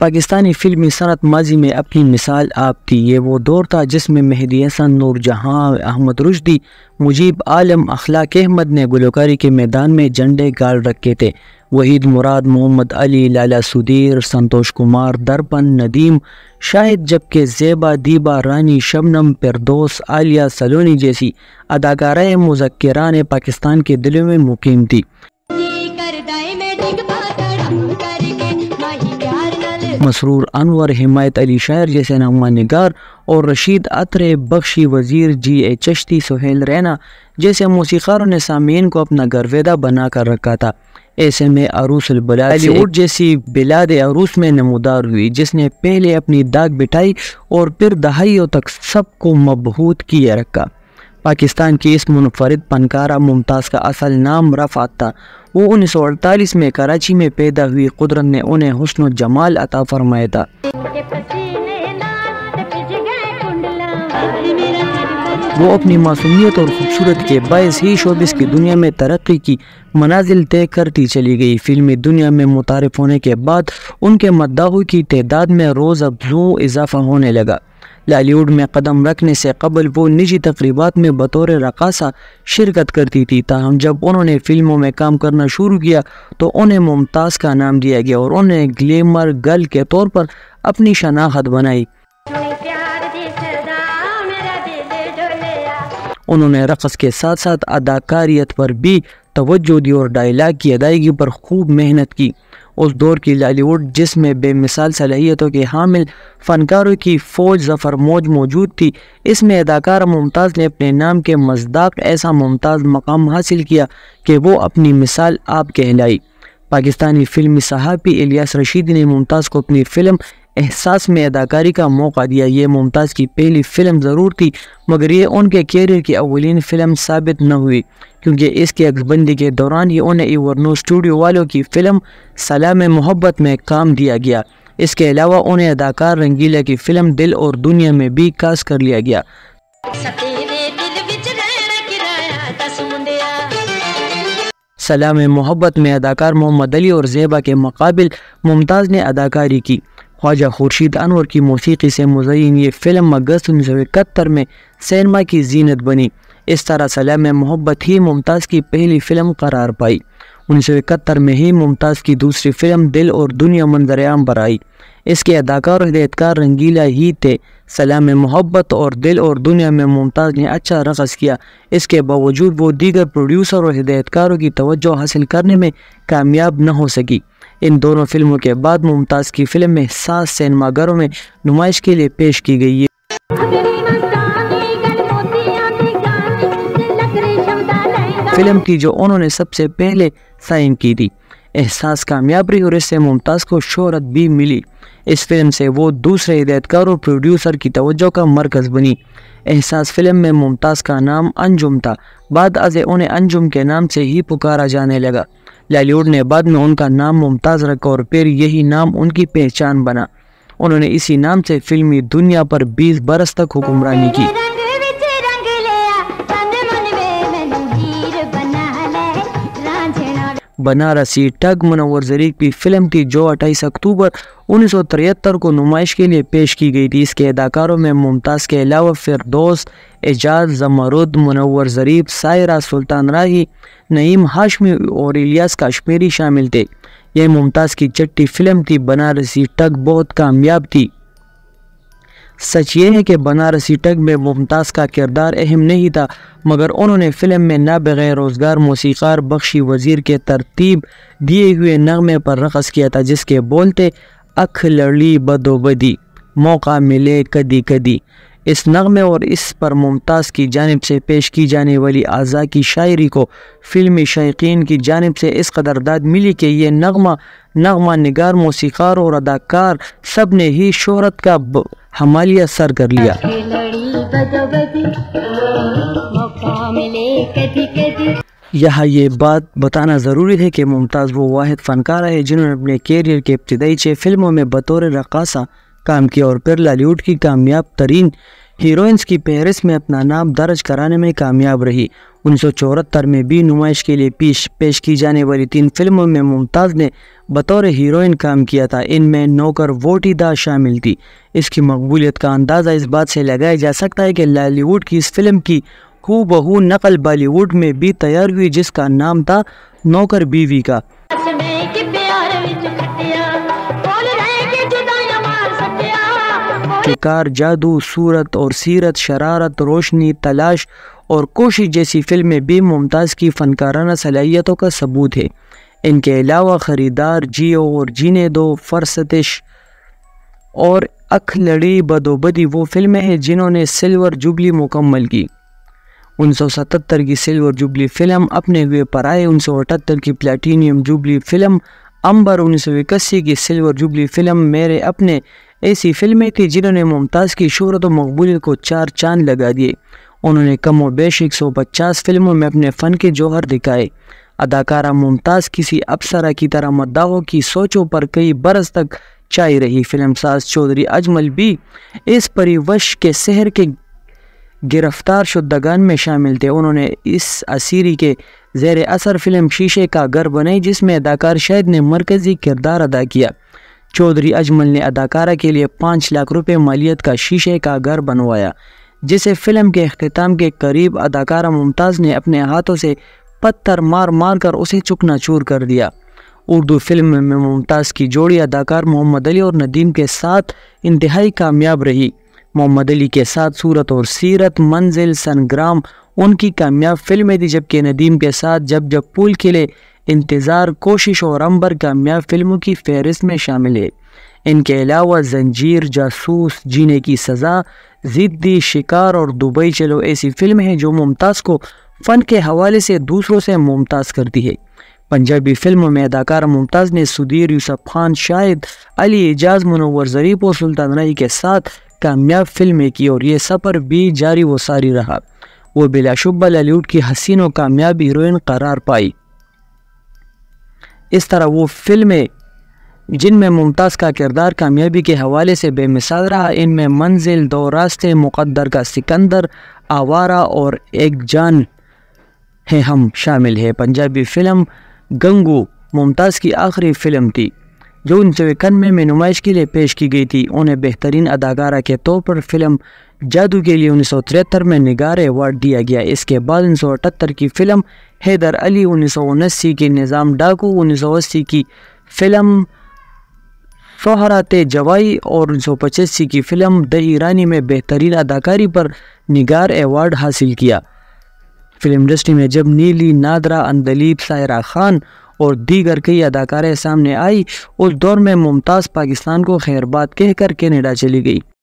पाकिस्तानी फिल्मी सनत माजी में अपनी मिसाल आप थी ये वो दौर था जिसमें मेहदी हसन नूर जहां अहमद रुशदी मुजीब आलम अखलाक अहमद ने गुलकारी के मैदान में झंडे गाड़ रखे थे वहीद मुराद मोहम्मद अली लाला सुधीर संतोष कुमार दर्पण नदीम शाहिद जबकि जेबा दीबा रानी शबनम परदोस आलिया सलोनी जैसी मुजक्रा ने पाकिस्तान के दिलों में मुकीम थी मसरूर अनवर हिमायत अली शायर जैसे नामा नगार और रशीद अतरे बख्शी वज़ीर जी ए चश्ती सुहेल रैना जैसे मौसीकारों ने सामीन को अपना गरवेदा बना कर रखा था ऐसे में अरूस जैसी बिलाद अरूस में नमोदार हुई जिसने पहले अपनी दाग बिठाई और फिर दहाइयों तक सबको मबहूत किए रखा पाकिस्तान की इस मुनफरद पनकारा मुमताज़ का असल नाम रफ़ात था वो उन्नीस सौ अड़तालीस में कराची में पैदा हुई कुदरत ने उन्हें हुसन जमाल अता फरमाया था वो अपनी मासूमियत और खूबसूरत के बायस ही शोबिस की दुनिया में तरक्की की मनाजिल तय करती चली गई फिल्मी दुनिया में मुतारफ होने के बाद उनके मद्दाहों की तदाद में रोज़ अफजू इजाफा होने लगा लालीवुड में कदम रखने से कबल वो निजी तकरीबा में बतौर रकासा शिरकत करती थी ताहम जब उन्होंने फिल्मों में काम करना शुरू किया तो उन्हें मुमताज़ का नाम दिया गया और उन्हें ग्लैमर गर्ल के तौर पर अपनी शनाख्त बनाई उन्होंने रक़स के साथ साथ अदाकारीत पर भी तोज्जो दी और डायलाग की अदायगी पर खूब मेहनत की उस दौर की लालीवुड जिसमें बेमिसाल सलाहियतों के हामिल फनकारों की फौज मौज मौजूद थी इसमें अदाकारा मुमताज़ ने अपने नाम के मजदाक ऐसा मुमताज़ मकाम हासिल किया कि वो अपनी मिसाल आप कहलाई पाकिस्तानी फिल्मी सहाफ़ी इलियास रशीद ने मुमताज़ को अपनी फ़िल्म एहसास में अदाकारी का मौका दिया ये मुमताज़ की पहली फ़िल्म ज़रूर थी मगर ये उनके कैरियर की अवलिन फ़िल्म साबित न हुई क्योंकि इसके अक्सबंदी के दौरान ही उन्हें इवरनो स्टूडियो वालों की फ़िल्म सलाम मोहब्बत में काम दिया गया इसके अलावा उन्हें अदाकार रंगीला की फ़िल्म दिल और दुनिया में भी कास्ट कर लिया गया सलाम मोहब्बत में अदाकार मोहम्मद अली और जेबा के मकाबिल मुमताज़ ने अदाकारी की ख्वाजा खुर्शीद अनवर की मौसीकी से मुजयन ये फ़िल्म अगस्त उन्नीस सौ इकहत्तर में सैनमा की जीनत बनी इस तरह सलाम मोहब्बत ही मुमताज़ की पहली फ़िल्म करार पाई उन्नीस सौ इकहत्तर में ही मुमताज़ की दूसरी फिल्म दिल और दुनिया मंजरेआम पर आई इसके अदाकार और हिदायतकार रंगीला ही थे सलाम मोहब्बत और दिल और दुनिया में मुमताज़ ने अच्छा रकस किया इसके बावजूद वो दीगर प्रोड्यूसर और हिदायतकारों की तवज्जो हासिल करने में कामयाब न हो सकी इन दोनों फिल्मों के बाद मुमताज़ की फिल्म में सात सिनेमाघरों में नुमाइश के लिए पेश की गई है फिल्म की जो उन्होंने सबसे पहले साइन की थी एहसास कामयाब रही और इससे मुमताज़ को शोहरत भी मिली इस फिल्म से वो दूसरे हिदायतकार और प्रोड्यूसर की तवज्जो का मरकज़ बनी एहसास फिल्म में मुमताज़ का नाम अंजुम था बाद अजय उन्हें अंजुम के नाम से ही पुकारा जाने लगा लालीवुड ने बाद में उनका नाम मुमताज़ रखा और फिर यही नाम उनकी पहचान बना उन्होंने इसी नाम से फिल्मी दुनिया पर 20 बरस तक हुक्मरानी की बनारसी टग मनवर जरीक की फिल्म थी जो 28 अक्टूबर उन्नीस को नुमाइश के लिए पेश की गई थी इसके अदाकारों में मुमताज़ के अलावा फिरदोस एजाज जमरुद मनवर जरीब सायरा सुल्तान राही नईम हाशमी और इलियास काश्मीरी शामिल थे यह मुमताज़ की चट्टी फिल्म थी बनारसी टग बहुत कामयाब थी सच ये है कि बनारसी टग में मुमताज़ का किरदार अहम नहीं था मगर उन्होंने फ़िल्म में ना बग़ैर रोज़गार मौसीकार बख्शी वज़ीर के तरतीब दिए हुए नगमे पर रकस किया था जिसके बोलते अख लड़ी बदोबदी मौका मिले कदी कदी इस नगमे और इस पर मुमताज़ की जानब से पेश की जाने वाली आज़ा की शायरी को फ़िल्मी शायकीन की जानब से इस कदर दाद मिली कि यह नगमा नगमा नगार मौसीकार और अदाकार सब ने ही शहरत का हमालिया सर कर लिया यहाँ ये बात बताना ज़रूरी है कि मुमताज़ वो वाद फ़नकारा है जिन्होंने अपने कैरियर के इब्तदाई छः फिल्मों में बतौर रकासा काम किया और फिर लॉलीवुड की कामयाब तरीन हीरोइंस की पेरिस में अपना नाम दर्ज कराने में कामयाब रही उन्नीस में भी नुमाइश के लिए पेश पेश की जाने वाली तीन फिल्मों में मुमताज़ ने बतौर हीरोइन काम किया था इनमें नौकर वोटीदा शामिल थी इसकी मकबूलियत का अंदाज़ा इस बात से लगाया जा सकता है कि लॉलीवुड की इस फिल्म की हु बहू नकल बॉलीवुड में भी तैयार हुई जिसका नाम था नौकर बीवी का शिकार जादू सूरत और सीरत शरारत रोशनी तलाश और कोशिश जैसी फिल्में भी मुमताज़ की फ़नकाराना सलाहियतों का सबूत है इनके अलावा ख़रीदार जियो और जीने दो फरसतिश और अख लड़ी बदोबदी वो फिल्में हैं जिन्होंने सिल्वर जुबली मुकम्मल की 1977 की सिल्वर जुबली फ़िल्म अपने हुए पर आए उन्नीस की प्लेटिनियम जुबली फ़िल्म अंबर उन्नीस की सिल्वर जुबली फ़िल्म मेरे अपने ऐसी फिल्में थी जिन्होंने मुमताज़ की शहरत और मकबूलियत को चार चांद लगा दिए उन्होंने कम व बेश एक सौ पचास फिल्मों में अपने फ़न के जौहर दिखाए अदाकारा मुमताज़ किसी अप्सरा की तरह मद्दाहों की सोचों पर कई बरस तक चाई रही फिल्म साज चौधरी अजमल भी इस परिवश के शहर के गिरफ्तार शुद्धगान में शामिल थे उन्होंने इस असीरी के जेर असर फिल्म शीशे का घर बनाई जिसमें अदाकार शायद ने मरकज़ी किरदार अदा किया चौधरी अजमल ने अदाकारा के लिए पाँच लाख रुपए मालियत का शीशे का घर बनवाया जिसे फिल्म के अख्ताम के करीब अदाकारा मुमताज़ ने अपने हाथों से पत्थर मार मार कर उसे चुकना चूर कर दिया उर्दू फिल्म में मुमताज़ की जोड़ी अदाकार मोहम्मद अली और नदीम के साथ इंतहाई कामयाब रही मोहम्मद अली के साथ सूरत और सीरत मंजिल सनग्राम उनकी कामयाब फिल्में थी जबकि नदीम के साथ जब जब पुल खिले इंतज़ार कोशिश और अंबर कामयाब फिल्मों की फहरिस्त में शामिल है इनके अलावा जंजीर जासूस जीने की सज़ा ज़िद्दी शिकार और दुबई चलो ऐसी फिल्म हैं जो मुमताज़ को फ़न के हवाले से दूसरों से मुमताज़ करती है पंजाबी फिल्मों में अदाकार मुमताज़ ने सुधीर यूसफ खान शाहिद अली एजाज मनोवर ज़रीफ और सुल्तान रई के साथ कामयाब फिल्में की और ये सफ़र भी जारी व सारी रहा वो बिलाशुबा बॉलीवुड की हसीन और कामयाब हीरोइन करार पाई इस तरह वो फिल्में जिनमें मुमताज़ का किरदार कामयाबी के हवाले से बेमिसाल रहा इनमें मंजिल दो रास्ते मुकद्दर का सिकंदर आवारा और एक जान है हम शामिल है पंजाबी फिल्म गंगू मुमताज़ की आखिरी फिल्म थी जो उनसे इक्यानवे में नुमाइश के लिए पेश की गई थी उन्हें बेहतरीन अदाकारा के तौर पर फिल्म जादू के लिए उन्नीस में निगार अवार्ड दिया गया इसके बाद उन्नीस की फ़िल्म हैदर अली उन्नीस की निज़ाम डाकू उन्नीस की फ़िल्म शहरात जवाई और उन्नीस की फ़िल्म द ईरानी में बेहतरीन अदाकारी पर निगार अवार्ड हासिल किया फिल्म इंडस्ट्री में जब नीली नादरा अंदलीप सायरा खान और दीगर कई अदाकारें सामने आई उस दौर में मुमताज़ पाकिस्तान को खैरबाद कहकर कनाडा चली गई